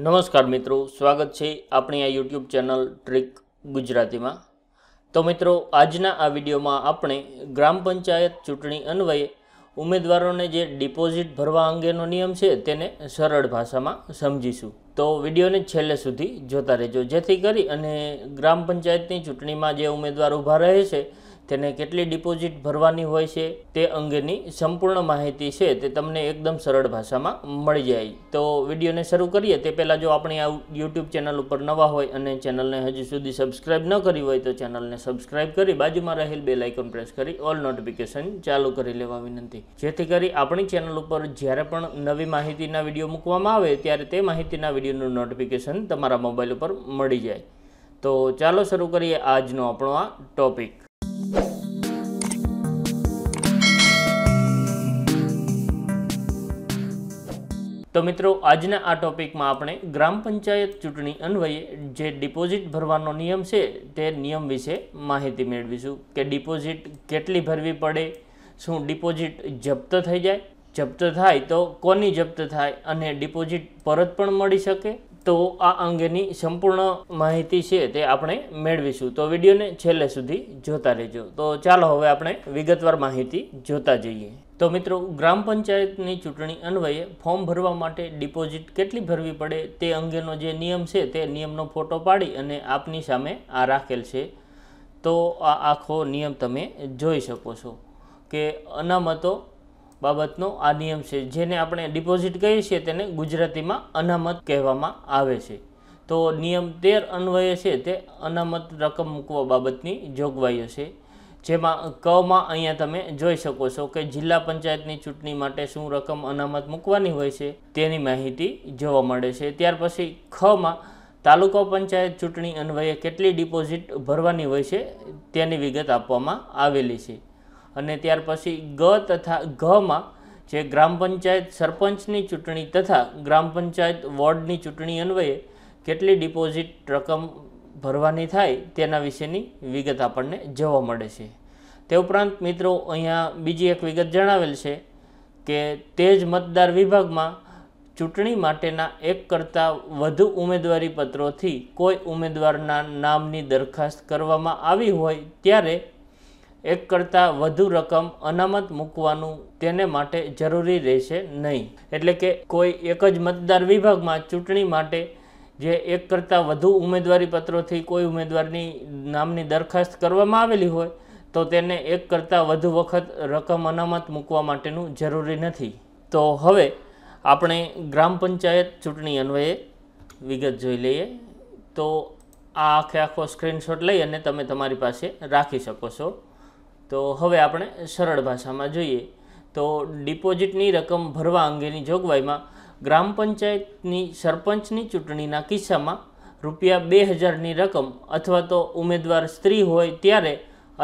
નમસ્કાર મિત્રો સ્વાગત છે આપણી આ યુટ્યુબ ચેનલ ટ્રીક ગુજરાતીમાં તો મિત્રો આજના આ વિડીયોમાં આપણે ગ્રામ પંચાયત ચૂંટણી અન્વયે ઉમેદવારોને જે ડિપોઝિટ ભરવા અંગેનો નિયમ છે તેને સરળ ભાષામાં સમજીશું તો વિડીયોને છેલ્લે સુધી જોતા રહેજો જેથી કરી અને ગ્રામ પંચાયતની ચૂંટણીમાં જે ઉમેદવાર ઊભા રહે છે તેને કેટલી ડિપોઝિટ ભરવાની હોય છે તે અંગેની સંપૂર્ણ માહિતી છે તે તમને એકદમ સરળ ભાષામાં મળી જાય તો વિડીયોને શરૂ કરીએ તે પહેલાં જો આપણી આ યુટ્યુબ ચેનલ ઉપર નવા હોય અને ચેનલને હજી સુધી સબસ્ક્રાઇબ ન કરી હોય તો ચેનલને સબસ્ક્રાઇબ કરી બાજુમાં રહેલ બે લાઇકન પ્રેસ કરી ઓલ નોટિફિકેશન ચાલુ કરી લેવા વિનંતી જેથી કરી આપણી ચેનલ ઉપર જ્યારે પણ નવી માહિતીના વિડીયો મૂકવામાં આવે ત્યારે તે માહિતીના વિડીયોનું નોટિફિકેશન તમારા મોબાઈલ ઉપર મળી જાય તો ચાલો શરૂ કરીએ આજનો આપણો આ ટોપિક તો મિત્રો આજના આ ટોપિકમાં આપણે ગ્રામ પંચાયત ચૂંટણી અન્વયે જે ડિપોઝિટ ભરવાનો નિયમ છે તે નિયમ વિશે માહિતી મેળવીશું કે ડિપોઝિટ કેટલી ભરવી પડે શું ડિપોઝિટ જપ્ત થઈ જાય જપ્ત થાય તો કોની જપ્ત થાય અને ડિપોઝિટ પરત પણ મળી શકે તો આ અંગેની સંપૂર્ણ માહિતી છે તે આપણે મેળવીશું તો વિડીયોને છેલ્લે સુધી જોતા રહેજો તો ચાલો હવે આપણે વિગતવાર માહિતી જોતા જઈએ તો મિત્રો ગ્રામ પંચાયતની ચૂંટણી અન્વયે ફોર્મ ભરવા માટે ડિપોઝિટ કેટલી ભરવી પડે તે અંગેનો જે નિયમ છે તે નિયમનો ફોટો પાડી અને આપની સામે આ રાખેલ છે તો આ આખો નિયમ તમે જોઈ શકો છો કે અનામતો બાબતનો આ નિયમ છે જેને આપણે ડિપોઝિટ કહીએ છીએ તેને ગુજરાતીમાં અનામત કહેવામાં આવે છે તો નિયમ તેર અન્વયે છે તે અનામત રકમ મૂકવા બાબતની જોગવાઈઓ છે જેમાં કમાં અહીંયા તમે જોઈ શકો છો કે જિલ્લા પંચાયતની ચૂંટણી માટે શું રકમ અનામત મૂકવાની હોય છે તેની માહિતી જોવા મળે છે ત્યાર પછી ખમાં તાલુકા પંચાયત ચૂંટણી અન્વયે કેટલી ડિપોઝિટ ભરવાની હોય છે તેની વિગત આપવામાં આવેલી છે અને ત્યાર પછી ગ તથા ઘમાં જે ગ્રામ પંચાયત સરપંચની ચૂંટણી તથા ગ્રામ પંચાયત વોર્ડની ચૂંટણી અન્વયે કેટલી ડિપોઝિટ રકમ ભરવાની થાય તેના વિશેની વિગત આપણને જોવા મળે છે તે ઉપરાંત મિત્રો અહીંયા બીજી એક વિગત જણાવેલ છે કે તે જ મતદાર વિભાગમાં ચૂંટણી માટેના એક કરતાં વધુ ઉમેદવારી પત્રોથી કોઈ ઉમેદવારના નામની દરખાસ્ત કરવામાં આવી હોય ત્યારે એક કરતાં વધુ રકમ અનામત મૂકવાનું તેને માટે જરૂરી રહેશે નહીં એટલે કે કોઈ એક જ મતદાર વિભાગમાં ચૂંટણી માટે જે એક કરતાં વધુ ઉમેદવારી પત્રોથી કોઈ ઉમેદવારની નામની દરખાસ્ત કરવામાં આવેલી હોય તો તેને એક કરતાં વધુ વખત રકમ અનામત મૂકવા માટેનું જરૂરી નથી તો હવે આપણે ગ્રામ પંચાયત ચૂંટણી અન્વયે વિગત જોઈ લઈએ તો આ આખે આખો સ્ક્રીનશોટ લઈ અને તમે તમારી પાસે રાખી શકો છો તો હવે આપણે સરળ ભાષામાં જોઈએ તો ડિપોઝિટની રકમ ભરવા અંગેની જોગવાઈમાં ગ્રામ પંચાયતની સરપંચની ચૂંટણીના કિસ્સામાં રૂપિયા બે હજારની રકમ અથવા તો ઉમેદવાર સ્ત્રી હોય ત્યારે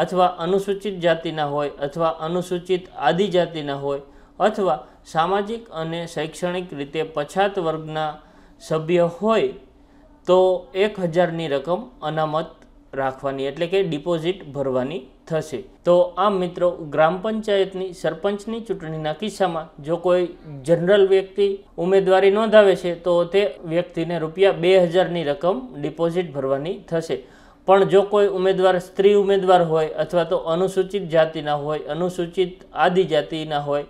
અથવા અનુસૂચિત જાતિના હોય અથવા અનુસૂચિત આદિજાતિના હોય અથવા સામાજિક અને શૈક્ષણિક રીતે પછાત વર્ગના સભ્ય હોય તો એક હજારની રકમ અનામત રાખવાની એટલે કે ડિપોઝિટ ભરવાની થશે તો આમ મિત્રો ગ્રામ પંચાયતની સરપંચની ચૂંટણીના કિસ્સામાં જો કોઈ જનરલ વ્યક્તિ ઉમેદવારી નોંધાવે છે તો તે વ્યક્તિને રૂપિયા બે હજારની રકમ ડિપોઝિટ ભરવાની થશે પણ જો કોઈ ઉમેદવાર સ્ત્રી ઉમેદવાર હોય અથવા તો અનુસૂચિત જાતિના હોય અનુસૂચિત આદિજાતિના હોય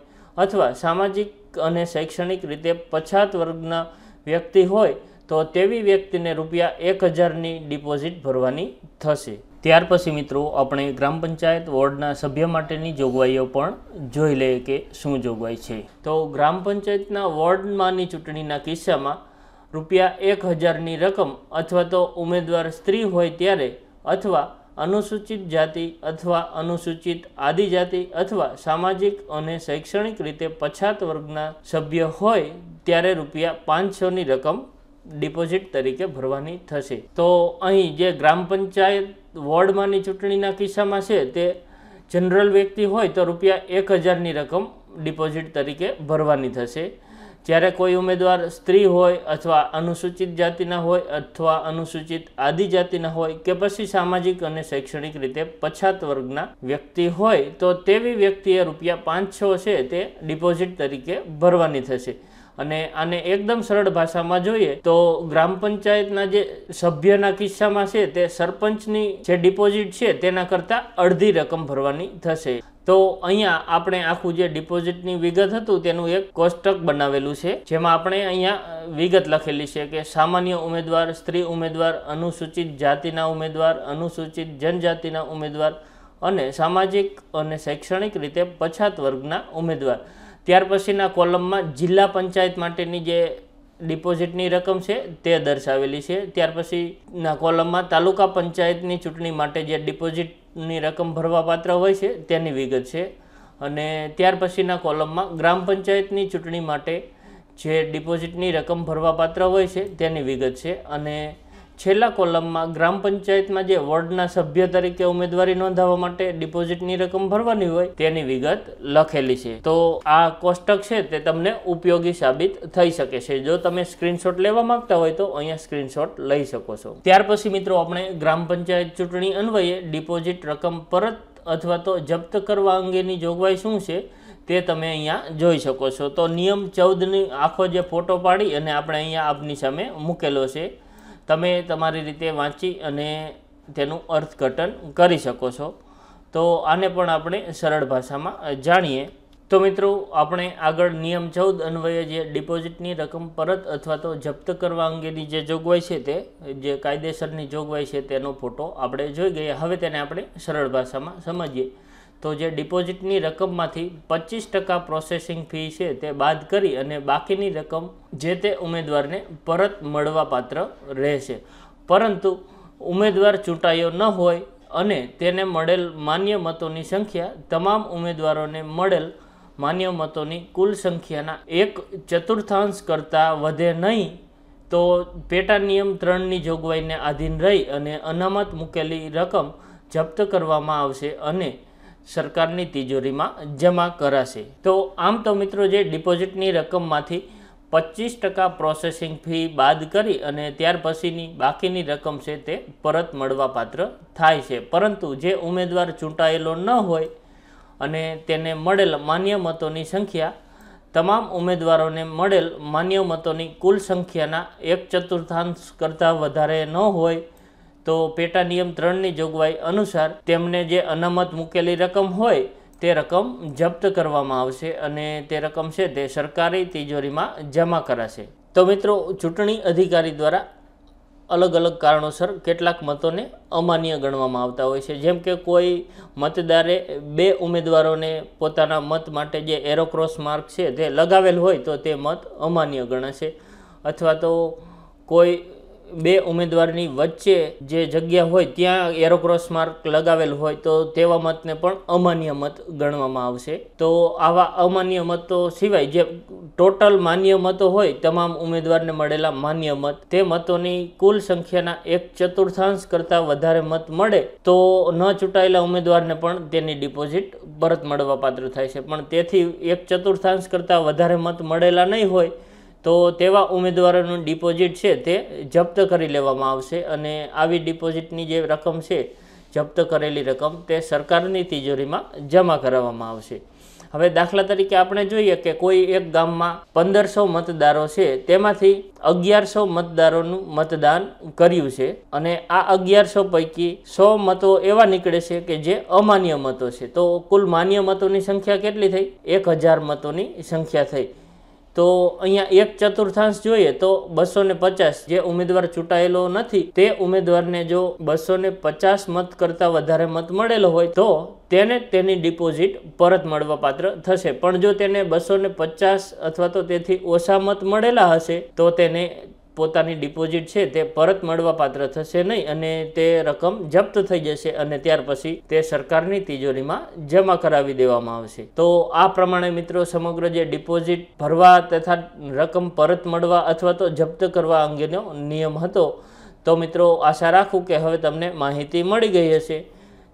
અથવા સામાજિક અને શૈક્ષણિક રીતે પછાત વર્ગના વ્યક્તિ હોય તો તેવી વ્યક્તિને રૂપિયા એક હજારની ડિપોઝિટ ભરવાની થશે ત્યાર પછી મિત્રો આપણે ગ્રામ પંચાયત વોર્ડના સભ્ય માટેની જોગવાઈઓ પણ જોઈ લઈએ કે શું જોગવાઈ છે તો ગ્રામ પંચાયતના વોર્ડમાંની ચૂંટણીના કિસ્સામાં રૂપિયા એક હજારની રકમ અથવા તો ઉમેદવાર સ્ત્રી હોય ત્યારે અથવા અનુસૂચિત જાતિ અથવા અનુસૂચિત આદિજાતિ અથવા સામાજિક અને શૈક્ષણિક રીતે પછાત વર્ગના સભ્ય હોય ત્યારે રૂપિયા પાંચસોની રકમ ડિપોઝિટ તરીકે ભરવાની થશે તો અહીં જે ગ્રામ પંચાયત વોર્ડમાંની ચૂંટણીના કિસ્સામાં છે તે જનરલ વ્યક્તિ હોય તો રૂપિયા એક હજારની રકમ ડિપોઝિટ તરીકે ભરવાની થશે જ્યારે કોઈ ઉમેદવાર સ્ત્રી હોય અથવા અનુસૂચિત જાતિના હોય અથવા અનુસૂચિત આદિજાતિના હોય કે પછી સામાજિક અને શૈક્ષણિક રીતે પછાત વર્ગના વ્યક્તિ હોય તો તેવી વ્યક્તિએ રૂપિયા પાંચસો છે તે ડિપોઝિટ તરીકે ભરવાની થશે અને આને એકદમ સરળ ભાષામાં જોઈએ તો ગ્રામ પંચાયતના જે સભ્યના કિસ્સામાં છે તે સરપંચની જે ડિપોઝિટ છે તેના કરતાં અડધી રકમ ભરવાની થશે તો અહીંયા આપણે આખું જે ડિપોઝિટની વિગત હતું તેનું એક કોષ્ટક બનાવેલું છે જેમાં આપણે અહીંયા વિગત લખેલી છે કે સામાન્ય ઉમેદવાર સ્ત્રી ઉમેદવાર અનુસૂચિત જાતિના ઉમેદવાર અનુસૂચિત જનજાતિના ઉમેદવાર અને સામાજિક અને શૈક્ષણિક રીતે પછાત વર્ગના ઉમેદવાર ત્યાર પછીના કોલમમાં જિલ્લા પંચાયત માટેની જે ડિપોઝિટની રકમ છે તે દર્શાવેલી છે ત્યાર પછીના કોલમમાં તાલુકા પંચાયતની ચૂંટણી માટે જે ડિપોઝિટની રકમ ભરવાપાત્ર હોય છે તેની વિગત છે અને ત્યાર પછીના કોલમમાં ગ્રામ પંચાયતની ચૂંટણી માટે જે ડિપોઝિટની રકમ ભરવાપાત્ર હોય છે તેની વિગત છે અને છેલ્લા કોલમમાં ગ્રામ પંચાયતમાં જે વોર્ડના સભ્ય તરીકે ઉમેદવારી નોંધાવવા માટે ડિપોઝિટની રકમ ભરવાની હોય તેની વિગત લખેલી છે તો આ કોષ્ટક છે તે તમને ઉપયોગી સાબિત થઈ શકે છે જો તમે સ્ક્રીનશોટ લેવા માંગતા હોય તો અહીંયા સ્ક્રીનશોટ લઈ શકો છો ત્યાર પછી મિત્રો આપણે ગ્રામ પંચાયત ચૂંટણી અન્વયે ડિપોઝિટ રકમ પરત અથવા તો જપ્ત કરવા અંગેની જોગવાઈ શું છે તે તમે અહીંયા જોઈ શકો છો તો નિયમ ચૌદની આખો જે ફોટો પાડી અને આપણે અહીંયા આપની સામે મૂકેલો છે તમે તમારી રીતે વાંચી અને તેનું અર્થઘટન કરી શકો છો તો આને પણ આપણે સરળ ભાષામાં જાણીએ તો મિત્રો આપણે આગળ નિયમ ચૌદ અન્વયે જે ડિપોઝિટની રકમ પરત અથવા તો જપ્ત કરવા અંગેની જે જોગવાઈ છે તે જે કાયદેસરની જોગવાઈ છે તેનો ફોટો આપણે જોઈ ગઈએ હવે તેને આપણે સરળ ભાષામાં સમજીએ તો જે ડિપોઝિટની રકમમાંથી પચીસ ટકા પ્રોસેસિંગ ફી છે તે બાદ કરી અને બાકીની રકમ જે તે ઉમેદવારને પરત મળવાપાત્ર રહેશે પરંતુ ઉમેદવાર ચૂંટાયો ન હોય અને તેને મળેલ માન્ય મતોની સંખ્યા તમામ ઉમેદવારોને મળેલ માન્ય મતોની કુલ સંખ્યાના એક ચતુર્થાંશ કરતાં વધે નહીં તો પેટા નિયમ ત્રણની જોગવાઈને આધીન રહી અને અનામત મૂકેલી રકમ જપ્ત કરવામાં આવશે અને સરકારની તિજોરીમાં જમા કરાશે તો આમ તો મિત્રો જે ડિપોઝિટની રકમમાંથી પચીસ ટકા પ્રોસેસિંગ ફી બાદ કરી અને ત્યાર પછીની બાકીની રકમ છે તે પરત મળવાપાત્ર થાય છે પરંતુ જે ઉમેદવાર ચૂંટાયેલો ન હોય અને તેને મળેલ માન્ય મતોની સંખ્યા તમામ ઉમેદવારોને મળેલ માન્ય મતોની કુલ સંખ્યાના એક ચતુર્થાંશ કરતાં વધારે ન હોય તો પેટા નિયમ ત્રણની જોગવાઈ અનુસાર તેમને જે અનામત મૂકેલી રકમ હોય તે રકમ જપ્ત કરવામાં આવશે અને તે રકમ છે તે સરકારી તિજોરીમાં જમા કરાશે તો મિત્રો ચૂંટણી અધિકારી દ્વારા અલગ અલગ કારણોસર કેટલાક મતોને અમાન્ય ગણવામાં આવતા હોય છે જેમ કે કોઈ મતદારે બે ઉમેદવારોને પોતાના મત માટે જે એરોક્રોસ માર્ક છે તે લગાવેલ હોય તો તે મત અમાન્ય ગણાશે અથવા તો કોઈ બે ઉમેદવારની વચ્ચે જે જગ્યા હોય ત્યાં એરોક્રોસ માર્ક લગાવેલ હોય તો તેવા મતને પણ અમાન્ય મત ગણવામાં આવશે તો આવા અમાન્ય મતો સિવાય જે ટોટલ માન્ય મતો હોય તમામ ઉમેદવારને મળેલા માન્ય મત તે મતોની કુલ સંખ્યાના એક ચતુર્થાંશ કરતાં વધારે મત મળે તો ન ચૂંટાયેલા ઉમેદવારને પણ તેની ડિપોઝિટ પરત મળવા પાત્ર થાય છે પણ તેથી એક ચતુર્થાંશ કરતાં વધારે મત મળેલા નહીં હોય તો તેવા ઉમેદવારોનું ડિપોઝિટ છે તે જપ્ત કરી લેવામાં આવશે અને આવી ડિપોઝિટની જે રકમ છે જપ્ત કરેલી રકમ તે સરકારની તિજોરીમાં જમા કરાવવામાં આવશે હવે દાખલા તરીકે આપણે જોઈએ કે કોઈ એક ગામમાં પંદરસો મતદારો છે તેમાંથી અગિયારસો મતદારોનું મતદાન કર્યું છે અને આ અગિયારસો પૈકી સો મતો એવા નીકળે છે કે જે અમાન્ય મતો છે તો કુલ માન્ય મતોની સંખ્યા કેટલી થઈ એક હજાર મતોની સંખ્યા થઈ તો અહીંયા એક ચતુર્થાંશ જોઈએ તો બસો ને પચાસ જે ઉમેદવાર ચૂંટાયેલો નથી તે ઉમેદવારને જો બસો ને પચાસ મત કરતાં વધારે મત મળેલો હોય તો તેને તેની ડિપોઝિટ પરત મળવા પાત્ર થશે પણ જો તેને બસો ને પચાસ અથવા તો તેથી ઓછા મત મળેલા હશે તો તેને પોતાની ડિપોઝિટ છે તે પરત મળવા પાત્ર થશે નહીં અને તે રકમ જપ્ત થઈ જશે અને ત્યાર પછી તે સરકારની તિજોરીમાં જમા કરાવી દેવામાં આવશે તો આ પ્રમાણે મિત્રો સમગ્ર જે ડિપોઝિટ ભરવા તથા રકમ પરત મળવા અથવા તો જપ્ત કરવા અંગેનો નિયમ હતો તો મિત્રો આશા રાખું કે હવે તમને માહિતી મળી ગઈ હશે